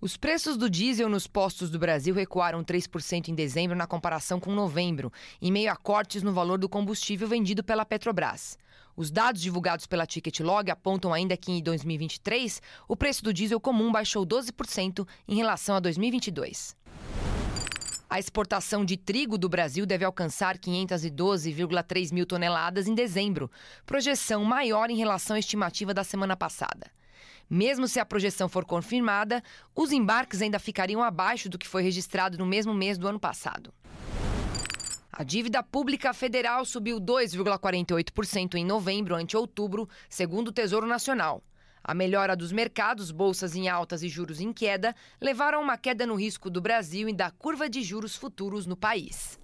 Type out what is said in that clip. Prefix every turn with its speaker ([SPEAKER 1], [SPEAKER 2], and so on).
[SPEAKER 1] Os preços do diesel nos postos do Brasil recuaram 3% em dezembro na comparação com novembro, em meio a cortes no valor do combustível vendido pela Petrobras. Os dados divulgados pela Ticketlog apontam ainda que em 2023 o preço do diesel comum baixou 12% em relação a 2022. A exportação de trigo do Brasil deve alcançar 512,3 mil toneladas em dezembro, projeção maior em relação à estimativa da semana passada. Mesmo se a projeção for confirmada, os embarques ainda ficariam abaixo do que foi registrado no mesmo mês do ano passado. A dívida pública federal subiu 2,48% em novembro ante outubro, segundo o Tesouro Nacional. A melhora dos mercados, bolsas em altas e juros em queda, levaram a uma queda no risco do Brasil e da curva de juros futuros no país.